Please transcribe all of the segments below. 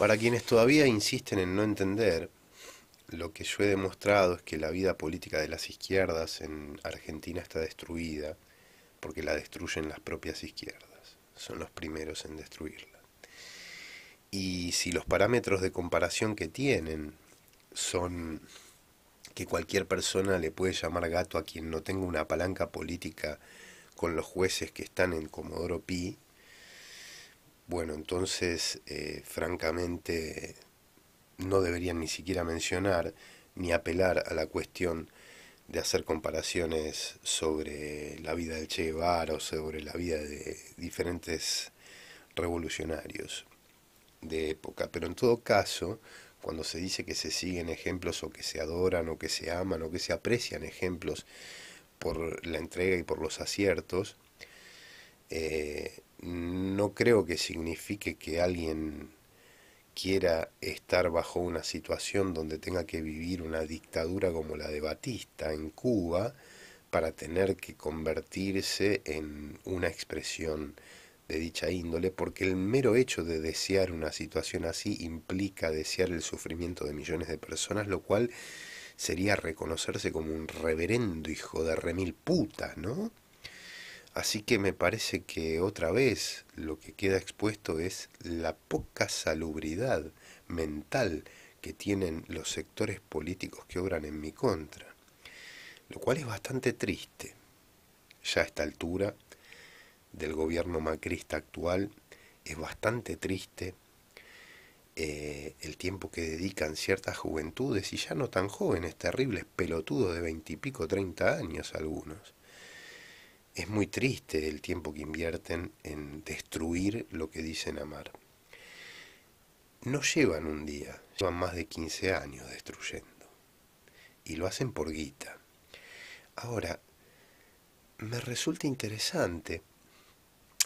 Para quienes todavía insisten en no entender, lo que yo he demostrado es que la vida política de las izquierdas en Argentina está destruida porque la destruyen las propias izquierdas. Son los primeros en destruirla. Y si los parámetros de comparación que tienen son que cualquier persona le puede llamar gato a quien no tenga una palanca política con los jueces que están en Comodoro Pi, bueno, entonces, eh, francamente, no deberían ni siquiera mencionar ni apelar a la cuestión de hacer comparaciones sobre la vida de Che Guevara o sobre la vida de diferentes revolucionarios de época. Pero en todo caso, cuando se dice que se siguen ejemplos o que se adoran o que se aman o que se aprecian ejemplos por la entrega y por los aciertos, eh, no creo que signifique que alguien quiera estar bajo una situación donde tenga que vivir una dictadura como la de Batista en Cuba para tener que convertirse en una expresión de dicha índole, porque el mero hecho de desear una situación así implica desear el sufrimiento de millones de personas, lo cual sería reconocerse como un reverendo hijo de remil puta, ¿no? Así que me parece que otra vez lo que queda expuesto es la poca salubridad mental que tienen los sectores políticos que obran en mi contra, lo cual es bastante triste. Ya a esta altura del gobierno macrista actual es bastante triste eh, el tiempo que dedican ciertas juventudes y ya no tan jóvenes, terribles pelotudos de veintipico, treinta años algunos es muy triste el tiempo que invierten en destruir lo que dicen amar. No llevan un día, llevan más de 15 años destruyendo. Y lo hacen por guita. Ahora, me resulta interesante.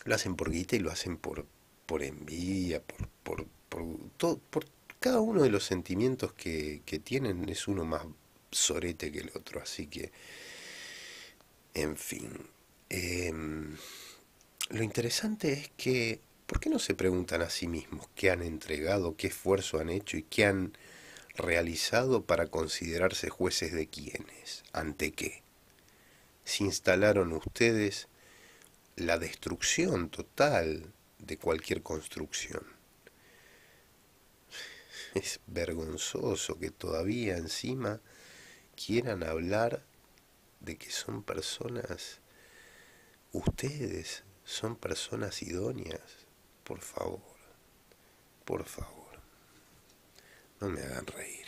Lo hacen por guita y lo hacen por, por envidia, por, por, cada uno de los sentimientos que, que tienen es uno más sorete que el otro. Así que, en fin, Em, lo interesante es que, ¿por qué no se preguntan a sí mismos qué han entregado, qué esfuerzo han hecho y qué han realizado para considerarse jueces de quiénes, ante qué? Se instalaron ustedes la destrucción total de cualquier construcción. Es vergonzoso que todavía encima quieran hablar de que son personas Ustedes son personas idóneas, por favor, por favor, no me hagan reír.